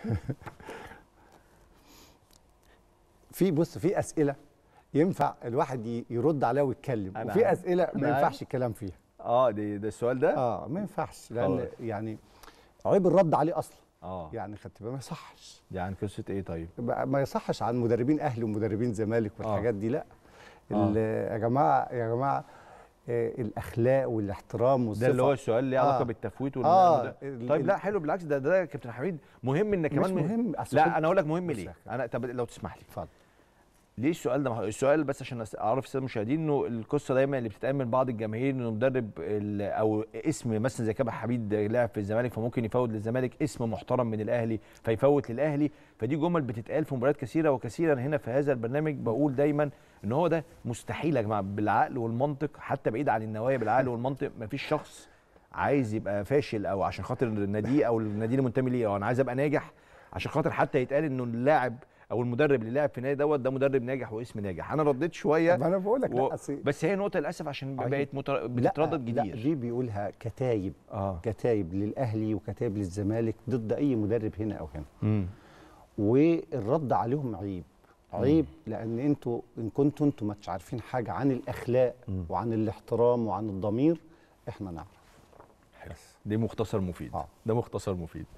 في بص في اسئله ينفع الواحد يرد عليها ويتكلم وفي اسئله ما ينفعش الكلام فيها اه ده ده السؤال ده اه ما ينفعش لان خلص. يعني عيب الرد عليه اصلا اه يعني خدت بالك ما يصحش دي يعني عن قصه ايه طيب ما يصحش عن مدربين اهلي ومدربين زمالك آه. والحاجات دي لا آه. يا جماعه يا جماعه آه، الاخلاق والاحترام والصفه ده اللي هو السؤال ليه علاقه آه بالتفويت آه ده. طيب لا حلو بالعكس ده ده كابتن حميد مهم ان كمان مهم لا انا اقول لك مهم ليه انا طب لو تسمح لي اتفضل ليه السؤال ده السؤال بس عشان اعرف الساده المشاهدين انه القصه دايما اللي بتتقال من بعض الجماهير انه مدرب او اسم مثلا زي كابتن حميد لاعب في الزمالك فممكن يفوت للزمالك اسم محترم من الاهلي فيفوت للاهلي فدي جمل بتتقال في مباريات كثيره وكثيرا هنا في هذا البرنامج بقول دايما ان هو ده مستحيل يا جماعه بالعقل والمنطق حتى بعيد عن النوايا بالعقل والمنطق مفيش شخص عايز يبقى فاشل او عشان خاطر النادي او النادي المنتمي ليه او انا عايز ابقى ناجح عشان خاطر حتى يتقال انه اللاعب او المدرب اللي لعب في النادي دوت ده مدرب ناجح واسم ناجح انا رديت شويه ما انا بقولك و... لا بس هي نقطه للاسف عشان بقت متر... بتتردد جديد لا دي بيقولها كتايب آه. كتايب للاهلي وكتايب للزمالك ضد اي مدرب هنا او هنا مم. والرد عليهم عيب عيب مم. لان انتوا ان كنتوا انتوا مش عارفين حاجه عن الاخلاق مم. وعن الاحترام وعن الضمير احنا نعرف حلو. دي مختصر مفيد آه. ده مختصر مفيد